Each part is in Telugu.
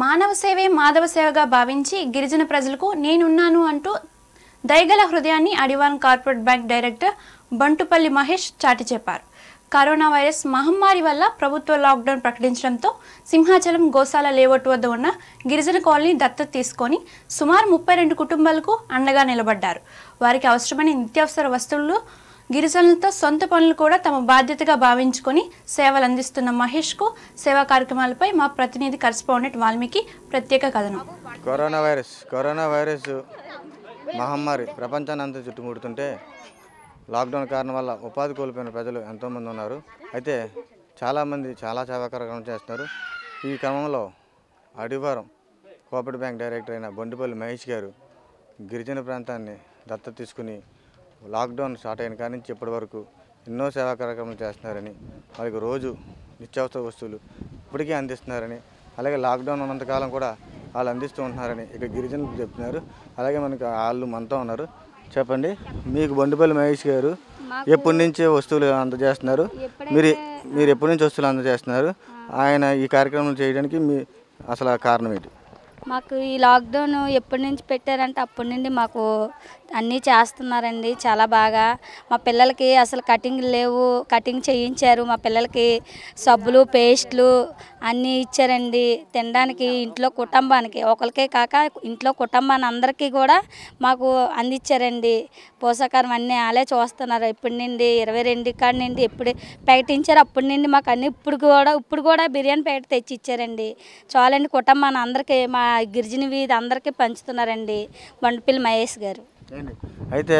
మానవ సేవే మాధవ సేవగా భావించి గిరిజన ప్రజలకు నేనున్నాను అంటూ దయగల హృదయాన్ని అడివాన్ corporate bank director Bantupalli Mahesh చాటి చెప్పారు కరోనా వైరస్ మహమ్మారి వల్ల ప్రభుత్వ లాక్డౌన్ ప్రకటించడంతో సింహాచలం గోశాల లేఅవుట్ వద్ద ఉన్న గిరిజన కాలనీ దత్తత తీసుకొని సుమారు ముప్పై రెండు కుటుంబాలకు అండగా నిలబడ్డారు వారికి అవసరమైన నిత్యావసర వస్తువులు గిరిజనులతో సొంత పనులు కూడా తమ బాధ్యతగా భావించుకొని సేవలు అందిస్తున్న మహేష్కు సేవా కార్యక్రమాలపై మా ప్రతినిధి కరెస్పాండెంట్ వాల్మీకి ప్రత్యేక కథనం కరోనా వైరస్ కరోనా వైరస్ మహమ్మారి ప్రపంచాన్ని అంతా చుట్టుముడుతుంటే లాక్డౌన్ కారణం వల్ల ఉపాధి కోల్పోయిన ప్రజలు ఎంతోమంది ఉన్నారు అయితే చాలామంది చాలా సేవా కార్యక్రమం చేస్తున్నారు ఈ క్రమంలో అడివారం కోఆపరేటివ్ బ్యాంక్ డైరెక్టర్ అయిన బొండిపల్లి మహేష్ గారు గిరిజన ప్రాంతాన్ని దత్త తీసుకుని లాక్డౌన్ స్టార్ట్ అయిన కాడి నుంచి ఇప్పటి వరకు ఎన్నో సేవా కార్యక్రమాలు చేస్తున్నారని వాళ్ళకి రోజు నిత్యావసర వస్తువులు ఇప్పటికీ అందిస్తున్నారని అలాగే లాక్డౌన్ ఉన్నంతకాలం కూడా వాళ్ళు అందిస్తూ ఉంటున్నారని ఇక్కడ గిరిజనులు చెప్తున్నారు అలాగే మనకి వాళ్ళు మనతో ఉన్నారు చెప్పండి మీకు బండిపల్లి మహేష్ గారు ఎప్పటి నుంచి వస్తువులు అందజేస్తున్నారు మీరు మీరు ఎప్పటి నుంచి వస్తువులు అందజేస్తున్నారు ఆయన ఈ కార్యక్రమం చేయడానికి మీ అసలు కారణం ఏంటి మాకు ఈ లాక్డౌన్ ఎప్పటి నుంచి పెట్టారంటే అప్పటి నుండి మాకు అన్నీ చేస్తున్నారండి చాలా బాగా మా పిల్లలకి అసలు కటింగ్ లేవు కటింగ్ చేయించారు మా పిల్లలకి సబ్బులు పేస్ట్లు అన్నీ ఇచ్చారండి తినడానికి ఇంట్లో కుటుంబానికి ఒకరికే కాక ఇంట్లో కుటుంబాన్ని అందరికీ కూడా మాకు అందించారండి పోషకారం అన్నీ వాళ్ళే చూస్తున్నారు ఇప్పటి నుండి ఇరవై రెండు కాడి నుండి ఎప్పుడు ప్రకటించారు అప్పటి నుండి మాకు అన్నీ ఇప్పుడు కూడా ఇప్పుడు కూడా బిర్యానీ ప్యాకెట్ తెచ్చి ఇచ్చారండి చాలండి కుటుంబాన్ని అందరికీ మా గిరిజన వీధి అందరికీ పంచుతున్నారండి బండిపల్లి మహేష్ గారు అయితే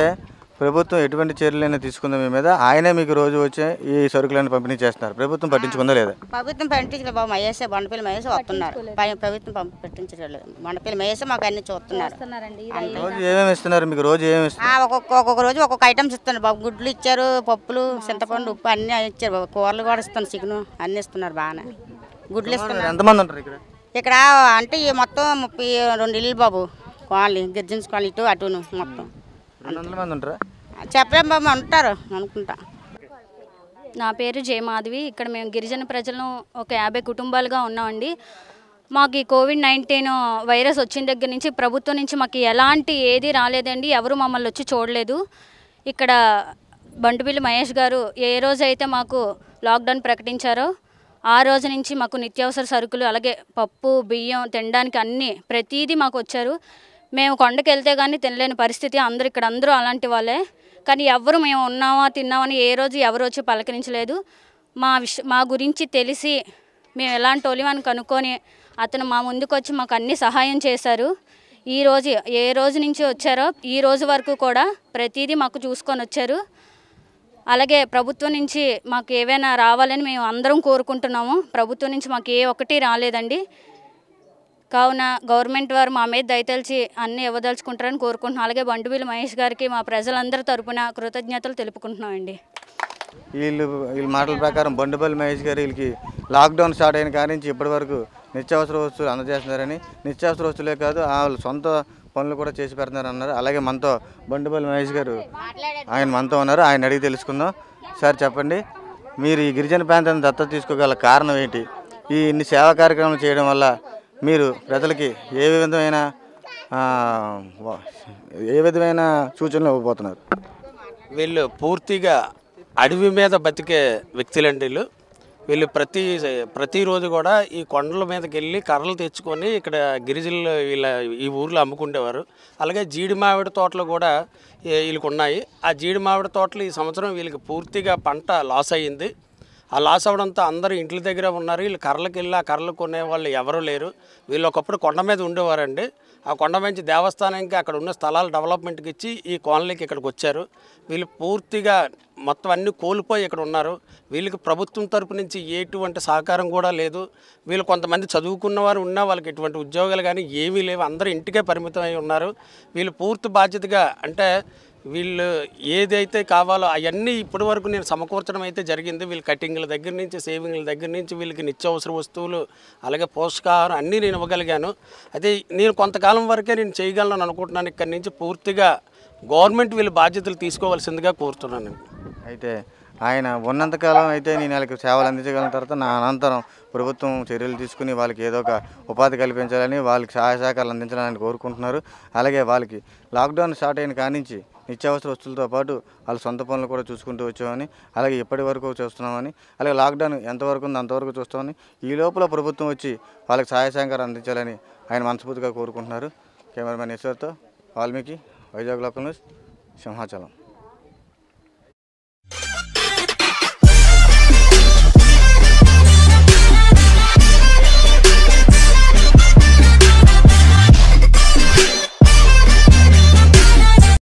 ప్రభుత్వం ఎటువంటి చర్యలైనా తీసుకుందా మీ మీద ఆయనే మీకు రోజు వచ్చి ఈ సరుకులను పంపిణీ చేస్తున్నారు ప్రభుత్వం పట్టించుకుందా లేదా ప్రభుత్వం పంపించిన బాబు మహేష్ బండపల్లి మహేష్ వస్తున్నారు ప్రభుత్వం పట్టించలేదు బండపల్లి మహేష్ మాకు అన్ని చూస్తున్నారు రోజు ఏమేమి ఇస్తున్నారు మీకు రోజు ఏమి ఒక్కొక్క రోజు ఒక్కొక్క ఐటమ్స్ ఇస్తున్నారు బాబు గుడ్లు ఇచ్చారు పప్పులు చింతపండు ఉప్పు అన్ని ఇచ్చారు బాబు కూరలు కూడా ఇస్తున్నారు చికెన్ అన్ని ఇస్తున్నారు బాగానే గుడ్లు ఇస్తున్నారు ఎంతమంది ఉంటారు ఇక్కడ ఇక్కడ అంటే ఈ మొత్తం ముప్పై రెండు ఇల్లు బాబు కాలనీ గిరిజన్స్ కాలనీ ఇటు అటు మొత్తం చెప్పలేము బాబు ఉంటారు అనుకుంటా నా పేరు జయమాధవి ఇక్కడ మేము గిరిజన ప్రజలను ఒక యాభై కుటుంబాలుగా ఉన్నామండి మాకు ఈ కోవిడ్ నైన్టీన్ వైరస్ వచ్చిన దగ్గర నుంచి ప్రభుత్వం నుంచి మాకు ఎలాంటి ఏది రాలేదండి ఎవరు మమ్మల్ని వచ్చి చూడలేదు ఇక్కడ బండుబిల్లి మహేష్ గారు ఏ రోజైతే మాకు లాక్డౌన్ ప్రకటించారో ఆ రోజు నుంచి మాకు నిత్యావసర సరుకులు అలాగే పప్పు బియ్యం తినడానికి అన్నీ ప్రతీదీ మాకు వచ్చారు మేము కొండకి వెళ్తే కానీ తినలేని పరిస్థితి అందరు ఇక్కడ అందరూ అలాంటి వాళ్ళే కానీ ఎవరు మేము ఉన్నామా తిన్నామని ఏ రోజు ఎవరు వచ్చి పలకరించలేదు మా విష మా గురించి తెలిసి మేము ఎలాంటి ఒలివని కనుక్కొని అతను మా ముందుకు వచ్చి మాకు అన్ని సహాయం చేశారు ఈ రోజు ఏ రోజు నుంచి వచ్చారో ఈ రోజు వరకు కూడా ప్రతిదీ మాకు చూసుకొని వచ్చారు అలాగే ప్రభుత్వం నుంచి మాకు ఏవైనా రావాలని మేము అందరం కోరుకుంటున్నాము ప్రభుత్వం నుంచి మాకు ఏ ఒక్కటి రాలేదండి కావున గవర్నమెంట్ వారు మా మీద దయతలిచి అన్నీ ఇవ్వదలుచుకుంటారని కోరుకుంటున్నాం అలాగే బండుబీలు మహేష్ గారికి మా ప్రజలందరి తరఫున కృతజ్ఞతలు తెలుపుకుంటున్నామండి వీళ్ళు వీళ్ళ మాటల ప్రకారం బండుబల్లి మహేష్ గారు వీళ్ళకి లాక్డౌన్ స్టార్ట్ అయిన కానించి ఇప్పటి వరకు నిత్యావసర వస్తువులు అందజేస్తున్నారని నిత్యావసర వస్తువులే కాదు వాళ్ళ సొంత పనులు కూడా చేసి పెడుతున్నారు అన్నారు అలాగే మనతో బండిపల్లి మహేష్ గారు ఆయన మనతో ఉన్నారు ఆయన అడిగి తెలుసుకుందాం సార్ చెప్పండి మీరు ఈ గిరిజన ప్రాంతాన్ని దత్తత తీసుకోగల కారణం ఏంటి ఈ ఇన్ని సేవా కార్యక్రమాలు చేయడం వల్ల మీరు ప్రజలకి ఏ విధమైన ఏ విధమైన సూచనలు ఇవ్వబోతున్నారు వీళ్ళు పూర్తిగా అడవి మీద బతికే వ్యక్తులండి వీళ్ళు వీళ్ళు ప్రతి ప్రతిరోజు కూడా ఈ కొండల మీదకి వెళ్ళి కర్రలు తెచ్చుకొని ఇక్కడ గిరిజనులు వీళ్ళ ఈ ఊర్లో అమ్ముకుండేవారు అలాగే జీడి మామిడి తోటలు కూడా వీళ్ళకి ఉన్నాయి ఆ జీడి మామిడి తోటలు ఈ సంవత్సరం వీళ్ళకి పూర్తిగా పంట లాస్ అయ్యింది ఆ లాస్ అవడంతో అందరూ ఇంట్ల దగ్గర ఉన్నారు వీళ్ళు కర్రలకు వెళ్ళి ఆ కర్రలు కొనే వాళ్ళు ఎవరూ లేరు వీళ్ళు ఒకప్పుడు కొండ మీద ఉండేవారండి ఆ కొండ మంచి దేవస్థానానికి అక్కడ ఉన్న స్థలాలు డెవలప్మెంట్కి ఇచ్చి ఈ కాలనీకి ఇక్కడికి వచ్చారు వీళ్ళు పూర్తిగా మొత్తం అన్నీ కోల్పోయి ఇక్కడ ఉన్నారు వీళ్ళకి ప్రభుత్వం తరపు నుంచి ఎటువంటి సహకారం కూడా లేదు వీళ్ళు కొంతమంది చదువుకున్న వారు ఉన్నా వాళ్ళకి ఎటువంటి ఉద్యోగాలు కానీ ఏమీ లేవు అందరూ ఇంటికే పరిమితం ఉన్నారు వీళ్ళు పూర్తి బాధ్యతగా అంటే వీళ్ళు ఏదైతే కావాలో అవన్నీ ఇప్పటి వరకు నేను సమకూర్చడం అయితే జరిగింది వీళ్ళు కటింగ్ల దగ్గర నుంచి సేవింగ్ల దగ్గర నుంచి వీళ్ళకి నిత్యావసర వస్తువులు అలాగే పోషకాహారం అన్నీ నేను ఇవ్వగలిగాను అయితే నేను కొంతకాలం వరకే నేను చేయగలను అనుకుంటున్నాను ఇక్కడి నుంచి పూర్తిగా గవర్నమెంట్ వీళ్ళు బాధ్యతలు తీసుకోవాల్సిందిగా కోరుతున్నాను అయితే ఆయన ఉన్నంతకాలం అయితే నేను వాళ్ళకి సేవలు అందించగలిగిన తర్వాత నా అనంతరం ప్రభుత్వం చర్యలు తీసుకుని వాళ్ళకి ఏదో ఒక ఉపాధి కల్పించాలని వాళ్ళకి సహాయ సహకారాలు అందించాలని కోరుకుంటున్నారు అలాగే వాళ్ళకి లాక్డౌన్ స్టార్ట్ అయిన కానించి నిత్యావసర వస్తువులతో పాటు వాళ్ళ సొంత పనులు కూడా చూసుకుంటూ వచ్చామని అలాగే ఇప్పటి వరకు చూస్తున్నామని అలాగే లాక్డౌన్ ఎంతవరకు ఉందో అంతవరకు చూస్తామని ఈ లోపల ప్రభుత్వం వచ్చి వాళ్ళకి సహాయ సహకారం అందించాలని ఆయన మనస్ఫూర్తిగా కోరుకుంటున్నారు కెమెరామెన్ ఈశ్వర్తో వాల్మీకి వైజాగ్ లోకల్ న్యూస్ సింహాచలం